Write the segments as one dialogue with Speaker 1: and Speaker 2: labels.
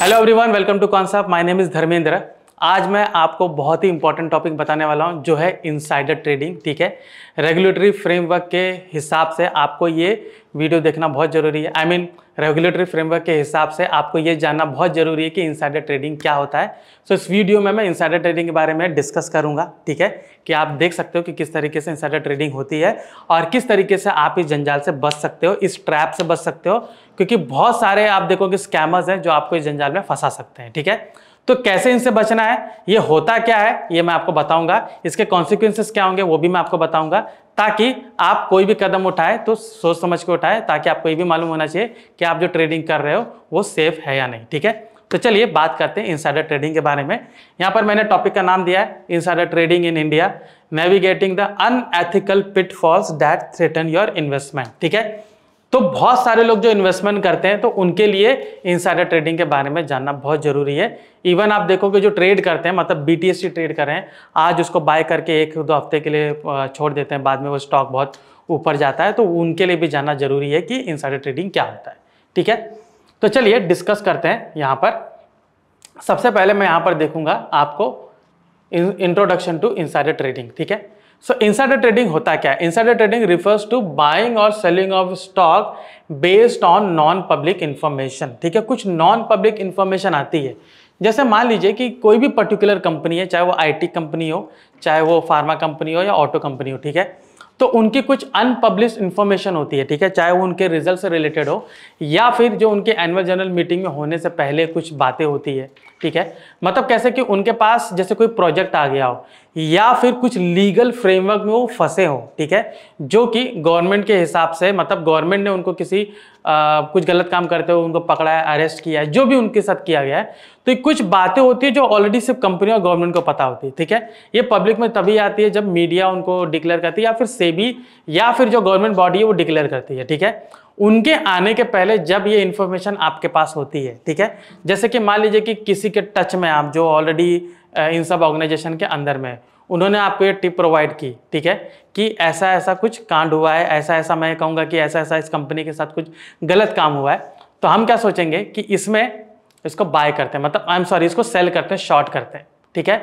Speaker 1: hello everyone welcome to concept my name is Dharmendra आज मैं आपको बहुत ही इंपॉर्टेंट टॉपिक बताने वाला हूँ जो है इनसाइडर ट्रेडिंग ठीक है रेगुलेटरी फ्रेमवर्क के हिसाब से आपको ये वीडियो देखना बहुत ज़रूरी है आई मीन रेगुलेटरी फ्रेमवर्क के हिसाब से आपको ये जानना बहुत ज़रूरी है कि इनसाइडर ट्रेडिंग क्या होता है सो so, इस वीडियो में मैं इनसाइडर ट्रेडिंग के बारे में डिस्कस करूंगा ठीक है कि आप देख सकते हो कि किस तरीके से इनसाइडर ट्रेडिंग होती है और किस तरीके से आप इस जंजाल से बच सकते हो इस ट्रैप से बच सकते हो क्योंकि बहुत सारे आप देखोगे स्कैमर्स हैं जो आपको इस जंजाल में फंसा सकते हैं ठीक है तो कैसे इनसे बचना है ये होता क्या है ये मैं आपको बताऊंगा इसके कॉन्सिक्वेंसेस क्या होंगे वो भी मैं आपको बताऊंगा ताकि आप कोई भी कदम उठाए तो सोच समझ के उठाए ताकि आपको ये भी मालूम होना चाहिए कि आप जो ट्रेडिंग कर रहे हो वो सेफ है या नहीं ठीक है तो चलिए बात करते हैं इनसाइडर ट्रेडिंग के बारे में यहाँ पर मैंने टॉपिक का नाम दिया है insider trading in India navigating the unethical pitfalls that threaten your investment ठीक है तो बहुत सारे लोग जो इन्वेस्टमेंट करते हैं तो उनके लिए इनसाइडर ट्रेडिंग के बारे में जानना बहुत जरूरी है इवन आप देखोगे जो ट्रेड करते हैं मतलब बी टी ट्रेड हैं आज उसको बाय करके एक दो हफ्ते के लिए छोड़ देते हैं बाद में वो स्टॉक बहुत ऊपर जाता है तो उनके लिए भी जानना जरूरी है कि इनसाइडर ट्रेडिंग क्या होता है ठीक है तो चलिए डिस्कस करते हैं यहाँ पर सबसे पहले मैं यहाँ पर देखूंगा आपको इंट्रोडक्शन टू इनसाइडर ट्रेडिंग ठीक है सो इंसाइडर ट्रेडिंग होता क्या है insider trading refers to buying और selling of stock based on non public information ठीक है कुछ नॉन पब्लिक इन्फॉर्मेशन आती है जैसे मान लीजिए कि कोई भी पर्टिकुलर कंपनी है चाहे वो आईटी कंपनी हो चाहे वो फार्मा कंपनी हो या ऑटो कंपनी हो ठीक है तो उनकी कुछ अनपब्लिश इन्फॉर्मेशन होती है ठीक है चाहे वो उनके रिजल्ट से रिलेटेड हो या फिर जो उनके एनुअल जनरल मीटिंग में होने से पहले कुछ बातें होती है ठीक है मतलब कैसे कि उनके पास जैसे कोई प्रोजेक्ट आ गया हो या फिर कुछ लीगल फ्रेमवर्क में वो फंसे हो ठीक है जो कि गवर्नमेंट के हिसाब से मतलब गवर्नमेंट ने उनको किसी आ, कुछ गलत काम करते हुए उनको पकड़ा है अरेस्ट किया है जो भी उनके साथ किया गया है तो कुछ बातें होती है जो ऑलरेडी सिर्फ कंपनी और गवर्नमेंट को पता होती है ठीक है ये पब्लिक में तभी आती है जब मीडिया उनको डिक्लेयर करती है या फिर सेबी या फिर जो गवर्नमेंट बॉडी है वो डिक्लेयर करती है ठीक है उनके आने के पहले जब ये इन्फॉर्मेशन आपके पास होती है ठीक है जैसे कि मान लीजिए कि किसी के टच में आप जो ऑलरेडी इन सब ऑर्गेनाइजेशन के अंदर में उन्होंने आपको ये टिप प्रोवाइड की ठीक है कि ऐसा ऐसा कुछ कांड हुआ है ऐसा ऐसा मैं कहूँगा कि ऐसा ऐसा इस कंपनी के साथ कुछ गलत काम हुआ है तो हम क्या सोचेंगे कि इसमें इसको बाय करते हैं मतलब आई एम सॉरी इसको सेल करते हैं शॉर्ट करते हैं ठीक है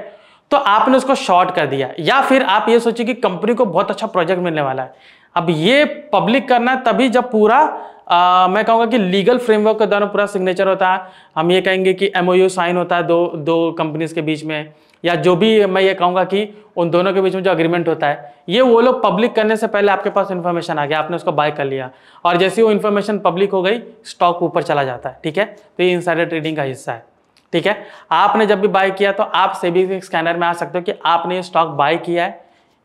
Speaker 1: तो आपने उसको शॉर्ट कर दिया या फिर आप ये सोचिए कि कंपनी को बहुत अच्छा प्रोजेक्ट मिलने वाला है अब ये पब्लिक करना तभी जब पूरा आ, मैं कहूँगा कि लीगल फ्रेमवर्क के दौरान पूरा सिग्नेचर होता है हम ये कहेंगे कि एमओयू साइन होता है दो दो कंपनीज के बीच में या जो भी मैं ये कहूँगा कि उन दोनों के बीच में जो अग्रीमेंट होता है ये वो लोग पब्लिक करने से पहले आपके पास इन्फॉर्मेशन आ गया आपने उसको बाय कर लिया और जैसे वो इन्फॉर्मेशन पब्लिक हो गई स्टॉक ऊपर चला जाता है ठीक है तो ये इंसाइडर ट्रेडिंग का हिस्सा है ठीक है आपने जब भी बाय किया तो आप सेबी स्कैनर में आ सकते हो कि आपने ये स्टॉक बाय किया है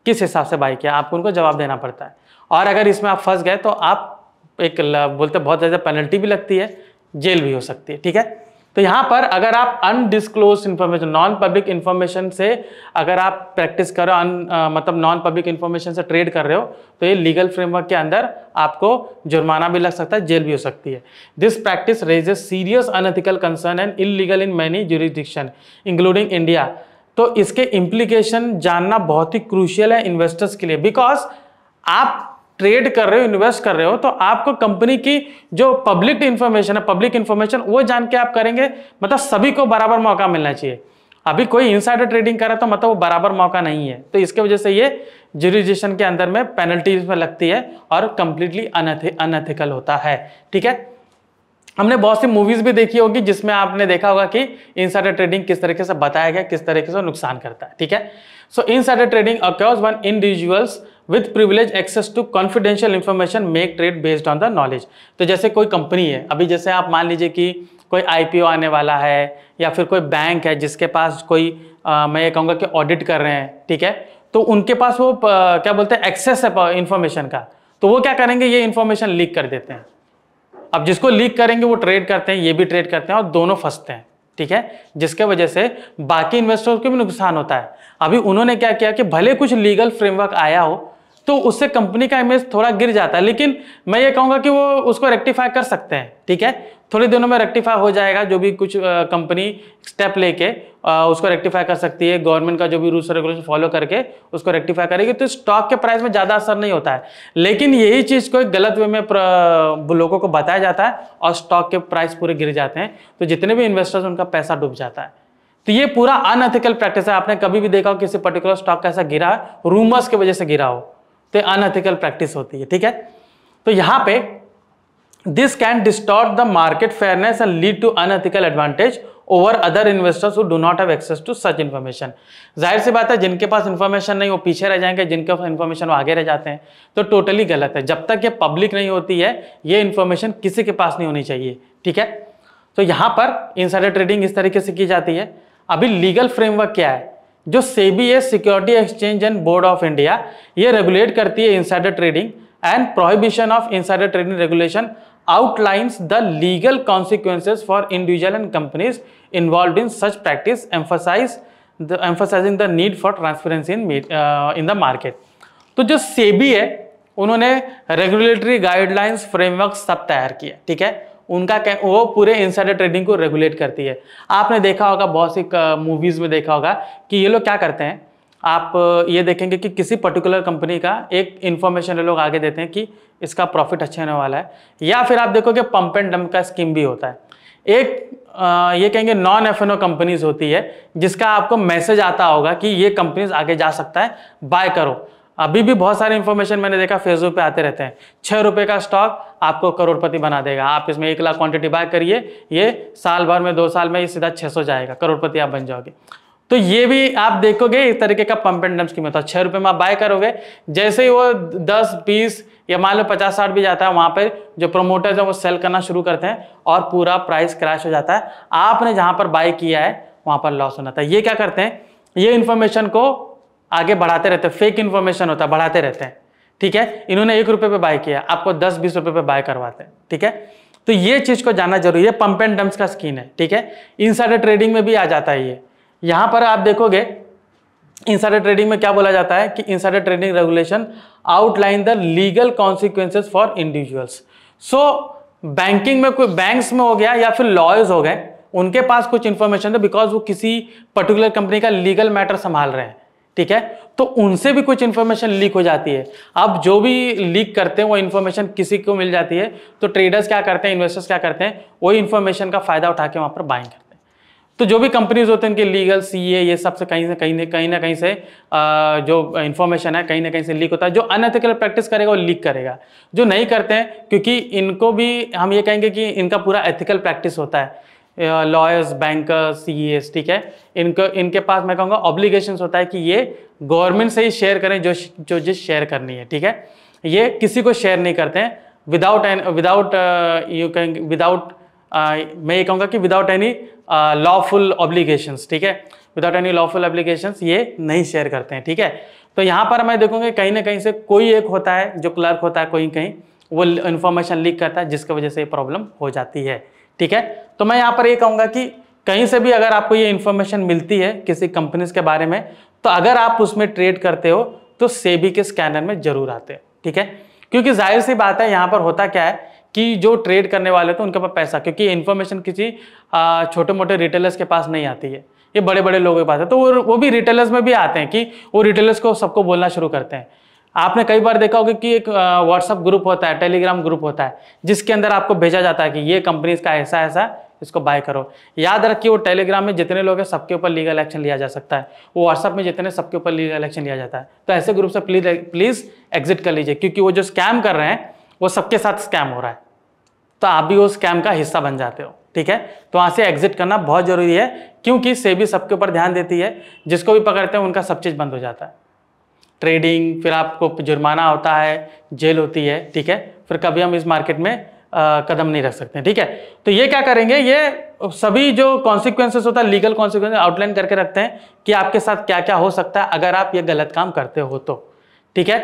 Speaker 1: किस हिसाब से बाय किया आपको उनको जवाब देना पड़ता है और अगर इसमें आप फंस गए तो आप एक बोलते बहुत ज़्यादा पेनल्टी भी लगती है जेल भी हो सकती है ठीक है तो यहाँ पर अगर आप undisclose information non public information से अगर आप प्रैक्टिस कर रहे हो अन मतलब नॉन पब्लिक इन्फॉर्मेशन से ट्रेड कर रहे हो तो ये लीगल फ्रेमवर्क के अंदर आपको जुर्माना भी लग सकता है जेल भी हो सकती है this practice raises serious unethical concern and illegal in many jurisdiction including India तो इसके इम्प्लीकेशन जानना बहुत ही क्रूशियल है इन्वेस्टर्स के लिए बिकॉज आप ट्रेड कर रहे हो इन्वेस्ट कर रहे हो तो आपको कंपनी की जो पब्लिक इन्फॉर्मेशन है पब्लिक इन्फॉर्मेशन वो जान के आप करेंगे मतलब सभी को बराबर मौका मिलना चाहिए अभी कोई इनसाइडर ट्रेडिंग कर रहा है तो मतलब वो बराबर मौका नहीं है तो इसके वजह से ये जुरिजेशन के अंदर में पेनल्टीज में लगती है और कंप्लीटली अनएथिकल होता है ठीक है हमने बहुत सी मूवीज भी देखी होगी जिसमें आपने देखा होगा कि इनसाइडर ट्रेडिंग किस तरीके से बताया गया किस तरीके से नुकसान करता है ठीक है so insider trading occurs when individuals with privilege access to confidential information make trade based on the knowledge तो जैसे कोई कंपनी है अभी जैसे आप मान लीजिए कि कोई आईपीओ आने वाला है या फिर कोई बैंक है जिसके पास कोई आ, मैं ये कहूँगा कि ऑडिट कर रहे हैं ठीक है तो उनके पास वो आ, क्या बोलते हैं एक्सेस है इन्फॉर्मेशन का तो वो क्या करेंगे ये इन्फॉर्मेशन लीक कर देते हैं अब जिसको लीक करेंगे वो ट्रेड करते हैं ये भी ट्रेड करते हैं और दोनों फंसते हैं ठीक है जिसके वजह से बाकी इन्वेस्टर्स को भी नुकसान होता है अभी उन्होंने क्या किया कि भले कुछ लीगल फ्रेमवर्क आया हो तो उससे कंपनी का इमेज थोड़ा गिर जाता है लेकिन मैं ये कहूँगा कि वो उसको रेक्टिफाई कर सकते हैं ठीक है थोड़ी दिनों में रेक्टिफाई हो जाएगा जो भी कुछ कंपनी स्टेप लेके उसको रेक्टिफाई कर सकती है गवर्नमेंट का जो भी रूल्स रेगुलेशन फॉलो करके उसको रेक्टिफाई करेगी तो स्टॉक के प्राइस में ज़्यादा असर नहीं होता है लेकिन यही चीज़ को गलत वे में लोगों को बताया जाता है और स्टॉक के प्राइस पूरे गिर जाते हैं तो जितने भी इन्वेस्टर्स उनका पैसा डूब जाता है तो ये पूरा अनएथिकल प्रैक्टिस है आपने कभी भी देखा हो किसी पर्टिकुलर स्टॉक कैसा गिरा है रूमर्स की वजह से गिरा हो तो अनएथिकल प्रैक्टिस होती है ठीक है तो यहाँ पे this can distort the market fairness and lead to unethical advantage over other investors who do not have access to such information जाहिर सी बात है जिनके पास इन्फॉर्मेशन नहीं वो पीछे रह जाएंगे जिनके पास इन्फॉर्मेशन वो आगे रह जाते हैं तो टोटली गलत है जब तक ये पब्लिक नहीं होती है ये इन्फॉर्मेशन किसी के पास नहीं होनी चाहिए ठीक है तो यहाँ पर इनसाइडर ट्रेडिंग इस तरीके से की जाती है अभी लीगल फ्रेमवर्क क्या है जो सेबी है security exchange and board of India ये रेगुलेट करती है insider trading and prohibition of insider trading regulation outlines the legal consequences for individual and companies involve in such practice emphasise emphasising the need for transparency in in the market तो जो SEBI है उन्होंने regulatory guidelines framework सब तैयार किया ठीक है उनका वो पूरे इंसाइडर ट्रेडिंग को रेगुलेट करती है आपने देखा होगा बहुत सी मूवीज़ में देखा होगा कि ये लोग क्या करते हैं आप ये देखेंगे कि किसी पर्टिकुलर कंपनी का एक इन्फॉर्मेशन लोग आगे देते हैं कि इसका प्रॉफिट अच्छा होने वाला है या फिर आप देखोगे पंप एंड डम्प का स्कीम भी होता है एक आ, ये कहेंगे non F N O companies होती है जिसका आपको मैसेज आता होगा कि ये कंपनीज आगे जा सकता है बाय करो अभी भी बहुत सारे इन्फॉर्मेशन मैंने देखा फेसबुक पे आते रहते हैं छः रुपये का स्टॉक आपको करोड़पति बना देगा आप इसमें एक लाख क्वांटिटी बाय करिए ये साल भर में दो साल में ये सीधा सौ जाएगा करोड़पति आप बन जाओगे तो ये भी आप देखोगे इस तरीके का पंप एंड डम्प कीमत छः रुपये में आप बाय करोगे जैसे ही वो दस बीस या मान लो पचास साठ भी जाता है वहाँ पर जो प्रोमोटर्स है वो सेल करना शुरू करते हैं और पूरा प्राइस क्रैश हो जाता है आपने जहाँ पर बाय किया है वहाँ पर लॉस होना था तो ये क्या करते हैं ये इन्फॉर्मेशन को आगे बढ़ाते रहते हैं फेक इन्फॉर्मेशन होता है बढ़ाते रहते हैं ठीक है इन्होंने एक रुपये पे बाय किया आपको दस बीस रुपये पे बाय करवाते हैं ठीक है तो ये चीज़ को जानना जरूरी है पंप एंड डम्प्स का स्कीन है ठीक है इनसाइडर ट्रेडिंग में भी आ जाता है ये यहाँ पर आप देखोगे इनसाइडर ट्रेडिंग में क्या बोला जाता है कि insider trading regulation outline the legal consequences for individuals so banking में कोई बैंक्स में हो गया या फिर लॉयर्स हो गए उनके पास कुछ इन्फॉर्मेशन है बिकॉज वो किसी पर्टिकुलर कंपनी का लीगल मैटर संभाल रहे हैं ठीक है तो उनसे भी कुछ इन्फॉर्मेशन लीक हो जाती है अब जो भी लीक करते हैं वो इन्फॉर्मेशन किसी को मिल जाती है तो ट्रेडर्स क्या करते हैं इन्वेस्टर्स क्या करते हैं वही इन्फॉर्मेशन का फ़ायदा उठा के वहाँ पर बाइंग करते हैं तो जो भी कंपनीज होते हैं उनके लीगल सी ए ये सब से कहीं ना कहीं कहीं ना कहीं से जो इन्फॉर्मेशन है कहीं ना कहीं से लीक होता है जो अनएथिकल प्रैक्टिस करेगा वो लीक करेगा जो नहीं करते हैं क्योंकि इनको भी हम ये कहेंगे कि इनका पूरा एथिकल प्रैक्टिस होता है लॉयर्स बैंकर्स एस ठीक है इनको इनके पास मैं कहूँगा ऑब्लिगेशन होता है कि ये गवर्नमेंट से ही शेयर करें जो जो जिस शेयर करनी है ठीक है ये किसी को शेयर नहीं करते हैं without an without you can without मैं ये कहूँगा कि विदाउट एनी लॉफुल ऑब्लिगेशंस ठीक है विदाउट एनी लॉफुल ऑब्लिगेशंस ये नहीं शेयर करते हैं ठीक है तो यहाँ पर मैं देखूँगा कहीं ना कहीं से कोई एक होता है जो क्लर्क होता है कोई कहीं वो इन्फॉर्मेशन लीक करता है जिसकी वजह से ये प्रॉब्लम हो जाती है ठीक है तो मैं यहाँ पर ये कहूँगा कि कहीं से भी अगर आपको ये इन्फॉर्मेशन मिलती है किसी कंपनीज के बारे में तो अगर आप उसमें ट्रेड करते हो तो सेबी के स्कैनर में जरूर आते हैं ठीक है क्योंकि जाहिर सी बात है यहाँ पर होता क्या है कि जो ट्रेड करने वाले थे तो उनके पास पैसा क्योंकि इन्फॉर्मेशन किसी छोटे मोटे रिटेलर्स के पास नहीं आती है ये बड़े बड़े लोगों के पास है तो वो वो भी रिटेलर्स में भी आते हैं कि वो रिटेलर्स को सबको बोलना शुरू करते हैं आपने कई बार देखा होगा कि एक व्हाट्सअप ग्रुप होता है टेलीग्राम ग्रुप होता है जिसके अंदर आपको भेजा जाता है कि ये कंपनी का ऐसा ऐसा इसको बाय करो याद रखिए वो टेलीग्राम में जितने लोग हैं सबके ऊपर लीगल एक्शन लिया जा सकता है वो व्हाट्सअप में जितने सबके ऊपर लीगल एक्शन लिया जाता है तो ऐसे ग्रुप से प्लीज प्लीज़ एग्जिट कर लीजिए क्योंकि वो जो स्कैम कर रहे हैं वो सबके साथ स्कैम हो रहा है तो आप भी वो स्कैम का हिस्सा बन जाते हो ठीक है तो वहाँ से एग्जिट करना बहुत ज़रूरी है क्योंकि सेबी सबके ऊपर ध्यान देती है जिसको भी पकड़ते हैं उनका सब चीज़ बंद हो जाता है ट्रेडिंग फिर आपको जुर्माना होता है जेल होती है ठीक है फिर कभी हम इस मार्केट में आ, कदम नहीं रख सकते ठीक है तो ये क्या करेंगे ये सभी जो कॉन्सिक्वेंसेस होता है लीगल कॉन्सिक्वेंस आउटलाइन करके रखते हैं कि आपके साथ क्या क्या हो सकता है अगर आप ये गलत काम करते हो तो ठीक है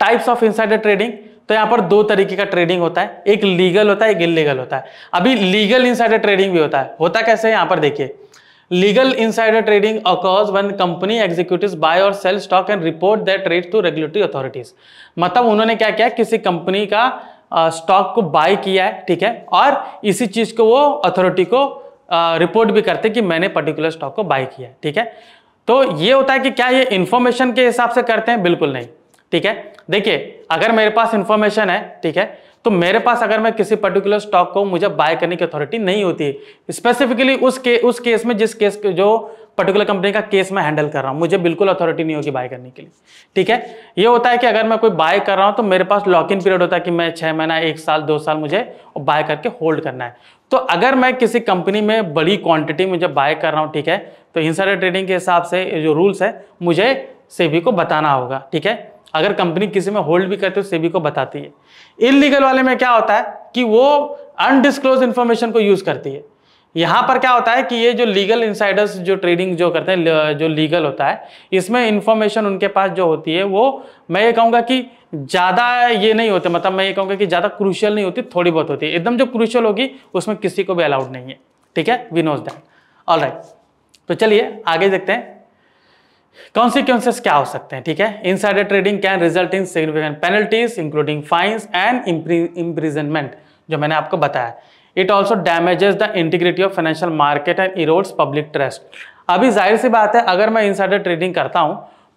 Speaker 1: टाइप्स ऑफ इंसाइडर ट्रेडिंग तो यहाँ पर दो तरीके का ट्रेडिंग होता है एक लीगल होता है एक इलीगल होता है अभी लीगल इंसाइडर ट्रेडिंग भी होता है होता कैसे यहाँ पर देखिए Legal insider trading occurs when company executive buy और sell stock and report that trade to regulatory authorities मतलब उन्होंने क्या किया किसी कंपनी का स्टॉक को बाय किया है ठीक है और इसी चीज को वो अथॉरिटी को रिपोर्ट भी करते कि मैंने पर्टिकुलर स्टॉक को बाय किया है ठीक है तो ये होता है कि क्या ये इन्फॉर्मेशन के हिसाब से करते हैं बिल्कुल नहीं ठीक है देखिए अगर मेरे पास इंफॉर्मेशन है ठीक है तो मेरे पास अगर मैं किसी पर्टिकुलर स्टॉक को मुझे बाय करने की अथॉरिटी नहीं होती स्पेसिफिकली उस के उस केस में जिस केस जो पर्टिकुलर कंपनी का केस मैं हैंडल कर रहा हूँ मुझे बिल्कुल अथॉरिटी नहीं होगी बाय करने के लिए ठीक है ये होता है कि अगर मैं कोई बाय कर रहा हूँ तो मेरे पास लॉक इन पीरियड होता है कि मैं छः महीना एक साल दो साल मुझे बाय करके होल्ड करना है तो अगर मैं किसी कंपनी में बड़ी क्वांटिटी में जब बाय कर रहा हूँ ठीक है तो इंसाइडर ट्रेडिंग के हिसाब से जो रूल्स है मुझे सेबी को बताना होगा ठीक है अगर कंपनी किसी में होल्ड भी करते हो सेबी को बताती है इलीगल वाले में क्या होता है कि वो अनडिस्क्लोज इन्फॉर्मेशन को यूज करती है यहाँ पर क्या होता है कि ये जो लीगल इंसाइडर्स जो ट्रेडिंग जो करते हैं जो लीगल होता है इसमें इन्फॉर्मेशन उनके पास जो होती है वो मैं ये कहूँगा कि ज़्यादा ये नहीं होते मतलब मैं ये कहूँगा कि ज़्यादा क्रूशल नहीं होती थोड़ी बहुत होती है एकदम जो क्रूशल होगी उसमें किसी को भी अलाउड नहीं है ठीक है we knows that all right तो चलिए आगे देखते हैं कॉन्सिक्वेंसेस क्या हो सकते हैं ठीक है insider trading can result in significant penalties including fines and imprisonment जो मैंने आपको बताया it also damages the integrity of financial market and erodes public trust अभी जाहिर सी बात है अगर मैं इनसाइडर ट्रेडिंग करता हूँ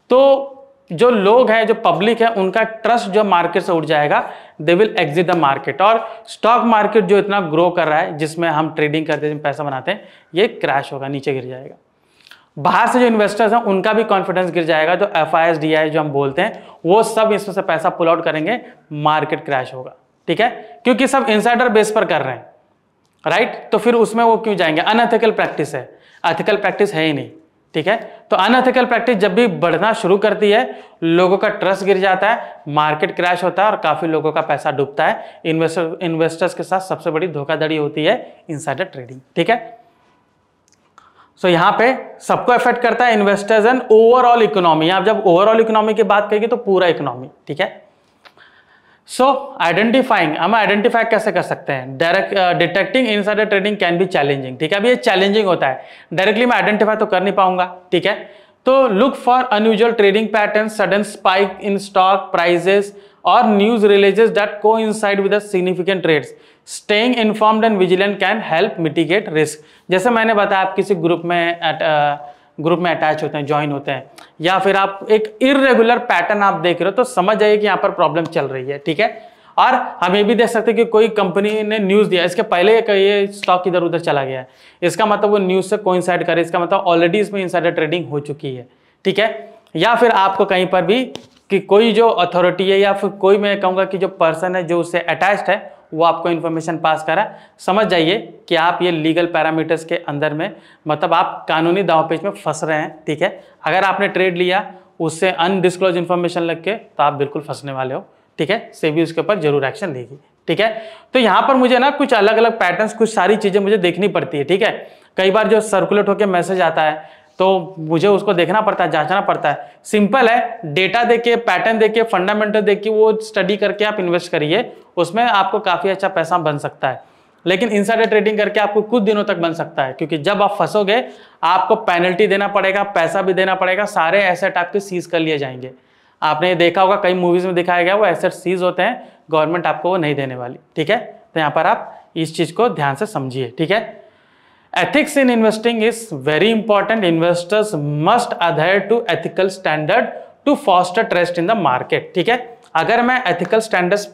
Speaker 1: तो जो लोग हैं जो पब्लिक है उनका ट्रस्ट जो मार्केट से उठ जाएगा they will exit the market और स्टॉक मार्केट जो इतना ग्रो कर रहा है जिसमें हम ट्रेडिंग करते हैं पैसा बनाते हैं ये क्रैश होगा नीचे गिर जाएगा बाहर से जो इन्वेस्टर्स हैं उनका भी कॉन्फिडेंस गिर जाएगा जो एफ आई जो हम बोलते हैं वो सब इसमें से पैसा पुल आउट करेंगे मार्केट क्रैश होगा ठीक है क्योंकि सब इंसाइडर बेस पर कर रहे हैं राइट तो फिर उसमें वो क्यों जाएंगे अनएथिकल प्रैक्टिस है एथिकल प्रैक्टिस है ही नहीं ठीक है तो अनएथिकल प्रैक्टिस जब भी बढ़ना शुरू करती है लोगों का ट्रस्ट गिर जाता है मार्केट क्रैश होता है और काफ़ी लोगों का पैसा डूबता है इन्वेस्टर इन्वेस्टर्स के साथ सबसे बड़ी धोखाधड़ी होती है इनसाइडर ट्रेडिंग ठीक है सो so, यहाँ पे सबको इफेक्ट करता है इन्वेस्टर्स एंड ओवरऑल इकोनॉमी आप जब ओवरऑल इकोनॉमी की बात करेंगे तो पूरा इकोनॉमी ठीक है सो आइडेंटिफाइंग हम आइडेंटिफाई कैसे कर सकते हैं direct detecting inside trading can be challenging ठीक है अभी ये चैलेंजिंग होता है डायरेक्टली मैं आइडेंटिफाई तो कर नहीं पाऊंगा ठीक है तो look for unusual trading pattern sudden spike in stock prices और news releases that coincide with significant trades staying informed and vigilant can help mitigate risk जैसे मैंने बताया आप किसी ग्रुप में ग्रुप uh, में अटैच होते हैं ज्वाइन होते हैं या फिर आप एक इरेगुलर पैटर्न आप देख रहे हो तो समझ जाइए कि यहाँ पर प्रॉब्लम चल रही है ठीक है और हम ये भी देख सकते हैं कि कोई कंपनी ने न्यूज़ दिया इसके पहले ये स्टॉक इधर उधर चला गया है इसका मतलब वो न्यूज़ से कोइंसाइड करे इसका मतलब ऑलरेडी इसमें इंसाइडर ट्रेडिंग हो चुकी है ठीक है या फिर आपको कहीं पर भी कि कोई जो अथॉरिटी है या फिर कोई मैं कहूँगा कि जो पर्सन है जो उससे अटैच्ड है वो आपको इन्फॉर्मेशन पास करा समझ जाइए कि आप ये लीगल पैरामीटर्स के अंदर में मतलब आप कानूनी दाव पेज में फंस रहे हैं ठीक है अगर आपने ट्रेड लिया उससे अनडिस्क्लोज इन्फॉर्मेशन लग के तो आप बिल्कुल फंसने वाले हो ठीक है सेबी उसके ऊपर जरूर एक्शन लेगी ठीक है तो यहाँ पर मुझे ना कुछ अलग अलग पैटर्न्स कुछ सारी चीज़ें मुझे देखनी पड़ती है ठीक है कई बार जो सर्कुलेट होकर मैसेज आता है तो मुझे उसको देखना पड़ता है जांचना पड़ता है सिंपल है डेटा देके पैटर्न देके फंडामेंटल देके वो स्टडी करके आप इन्वेस्ट करिए उसमें आपको काफ़ी अच्छा पैसा बन सकता है लेकिन इंसाइडर ट्रेडिंग करके आपको कुछ दिनों तक बन सकता है क्योंकि जब आप फंसोगे आपको पेनल्टी देना पड़ेगा पैसा भी देना पड़ेगा सारे एसेट आपके सीज कर लिए जाएंगे आपने देखा होगा कई मूवीज़ में दिखाया गया वो एसेट सीज होते हैं गवर्नमेंट आपको वो नहीं देने वाली ठीक है तो यहाँ पर आप इस चीज़ को ध्यान से समझिए ठीक है ethics in investing is very important investors must adhere to ethical standard to foster trust in the market ठीक है अगर मैं एथिकल स्टैंडर्ड्स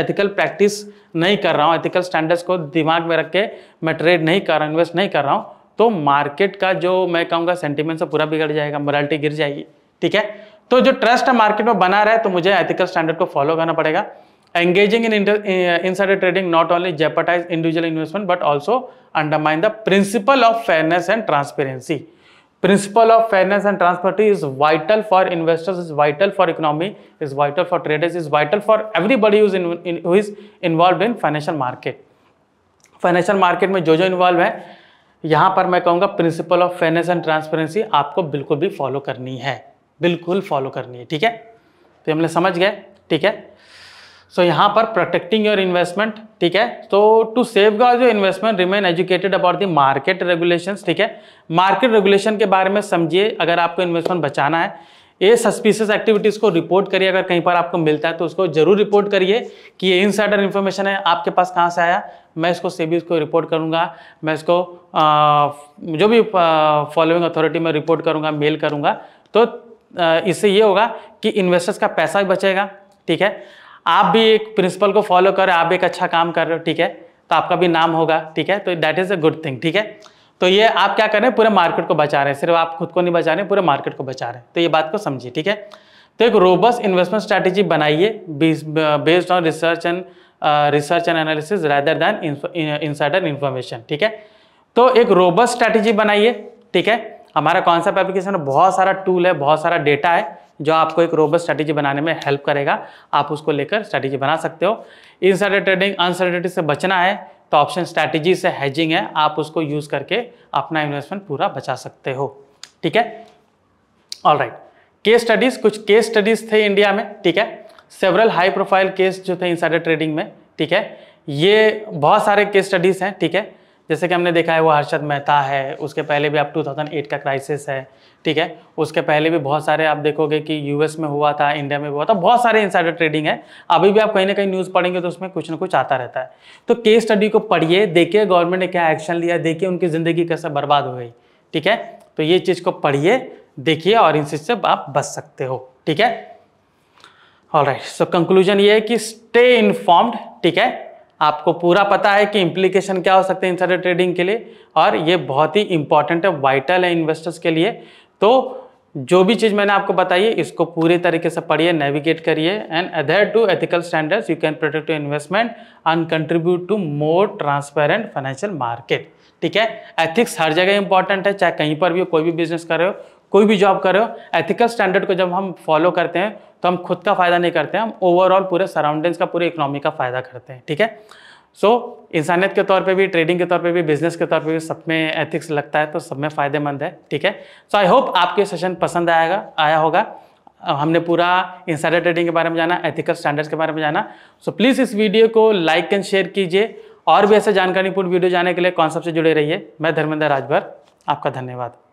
Speaker 1: एथिकल प्रैक्टिस नहीं कर रहा हूँ एथिकल स्टैंडर्ड्स को दिमाग में रख के मैं ट्रेड नहीं कर रहा हूँ इन्वेस्ट नहीं कर रहा हूँ तो मार्केट का जो मैं कहूँगा सेंटिमेंट से पूरा बिगड़ जाएगा मोरालिटी गिर जाएगी ठीक है तो जो ट्रस्ट है मार्केट में बना रहा है तो मुझे एथिकल स्टैंडर्ड को फॉलो करना पड़ेगा engaging in inter, uh, insider trading not only jeopardize individual investment but also undermine the principle of fairness and transparency principle of fairness and transparency is vital for investors is vital for economy is vital for traders is vital for everybody who is, in, in, who is involved in financial market financial market में जो जो involve है यहाँ पर मैं कहूँगा principle of finance and transparency आपको बिल्कुल भी फॉलो करनी है बिल्कुल फॉलो करनी है ठीक है तो हमने समझ गए ठीक है सो so, यहाँ पर प्रोटेक्टिंग योर इन्वेस्टमेंट ठीक है तो टू सेव गो your investment remain educated about the market regulations ठीक है मार्केट रेगुलेशन के बारे में समझिए अगर आपको इन्वेस्टमेंट बचाना है ये सस्पिशियस एक्टिविटीज़ को रिपोर्ट करिए अगर कहीं पर आपको मिलता है तो उसको जरूर रिपोर्ट करिए कि ये इनसाइडर इन्फॉर्मेशन है आपके पास कहाँ से आया मैं इसको सेबी को रिपोर्ट करूँगा मैं इसको आ, जो भी फॉलोइंग अथॉरिटी में रिपोर्ट करूँगा मेल करूँगा तो इससे ये होगा कि इन्वेस्टर्स का पैसा भी बचेगा ठीक है आप भी एक प्रिंसिपल को फॉलो कर आप एक अच्छा काम कर रहे हो ठीक है तो आपका भी नाम होगा ठीक है तो that is a good thing ठीक है तो ये आप क्या कर रहे हैं पूरे मार्केट को बचा रहे हैं सिर्फ आप खुद को नहीं बचा रहे पूरे मार्केट को बचा रहे हैं तो ये बात को समझिए ठीक है तो एक रोबस्ट इन्वेस्टमेंट स्ट्रैटेजी बनाइए based on research and research and analysis rather than insider information ठीक है तो एक रोबस्ट स्ट्रैटेजी बनाइए ठीक है हमारा कॉन्सेप्ट एप्लीकेशन बहुत सारा टूल है बहुत सारा डेटा है जो आपको एक रोबस्ट स्ट्रैटेजी बनाने में हेल्प करेगा आप उसको लेकर स्ट्रैटेजी बना सकते हो इनसाइडर ट्रेडिंग अनसर्टेटी से बचना है तो ऑप्शन स्ट्रैटेजी से हैजिंग है आप उसको यूज़ करके अपना इन्वेस्टमेंट पूरा बचा सकते हो ठीक है ऑल राइट केस स्टडीज़ कुछ केस स्टडीज़ थे इंडिया में ठीक है सेवरल हाई प्रोफाइल केस जो थे इनसाइडर ट्रेडिंग में ठीक है ये बहुत सारे केस स्टडीज़ हैं ठीक है जैसे कि हमने देखा है वो हर्षद मेहता है उसके पहले भी आप 2008 का क्राइसिस है ठीक है उसके पहले भी बहुत सारे आप देखोगे कि यूएस में हुआ था इंडिया में हुआ था बहुत सारे इंसाइडर ट्रेडिंग है अभी भी आप कहीं ना कहीं न्यूज़ पढ़ेंगे तो उसमें कुछ ना कुछ आता रहता है तो केस स्टडी को पढ़िए देखिए गवर्नमेंट ने क्या एक्शन लिया देखिए उनकी ज़िंदगी कैसे बर्बाद हो गई ठीक है तो ये चीज़ को पढ़िए देखिए और इन चीज़ से आप बच सकते हो ठीक है ऑल राइट सो कंक्लूजन ये है कि स्टे इन्फॉर्म्ड ठीक है आपको पूरा पता है कि इम्प्लीकेशन क्या हो सकते हैं इंसाइडर ट्रेडिंग के लिए और ये बहुत ही इंपॉर्टेंट है वाइटल है इन्वेस्टर्स के लिए तो जो भी चीज़ मैंने आपको बताई है इसको पूरे तरीके से पढ़िए नेविगेट करिए and adhere to ethical standards you can protect to investment and contribute to more transparent financial market ठीक है एथिक्स हर जगह इंपॉर्टेंट है चाहे कहीं पर भी हो कोई भी बिजनेस कर रहे हो कोई भी जॉब करो एथिकल स्टैंडर्ड को जब हम फॉलो करते हैं तो हम खुद का फ़ायदा नहीं करते हैं हम ओवरऑल पूरे सराउंडिंग्स का पूरे इकोनॉमी का फ़ायदा करते हैं ठीक है सो so, इंसानियत के तौर पे भी ट्रेडिंग के तौर पे भी बिजनेस के तौर पे भी सब में एथिक्स लगता है तो सब में फ़ायदेमंद है ठीक है सो आई होप आपके सेशन पसंद आएगा आया होगा हमने पूरा इंसाइडर ट्रेडिंग के बारे में जाना एथिकल स्टैंडर्ड्स के बारे में जाना सो so, प्लीज़ इस वीडियो को लाइक एंड शेयर कीजिए और भी ऐसे जानकारीपूर्ण वीडियो जाने के लिए कॉन्सेप्ट से जुड़े रहिए मैं धर्मेंद्र राजभर आपका धन्यवाद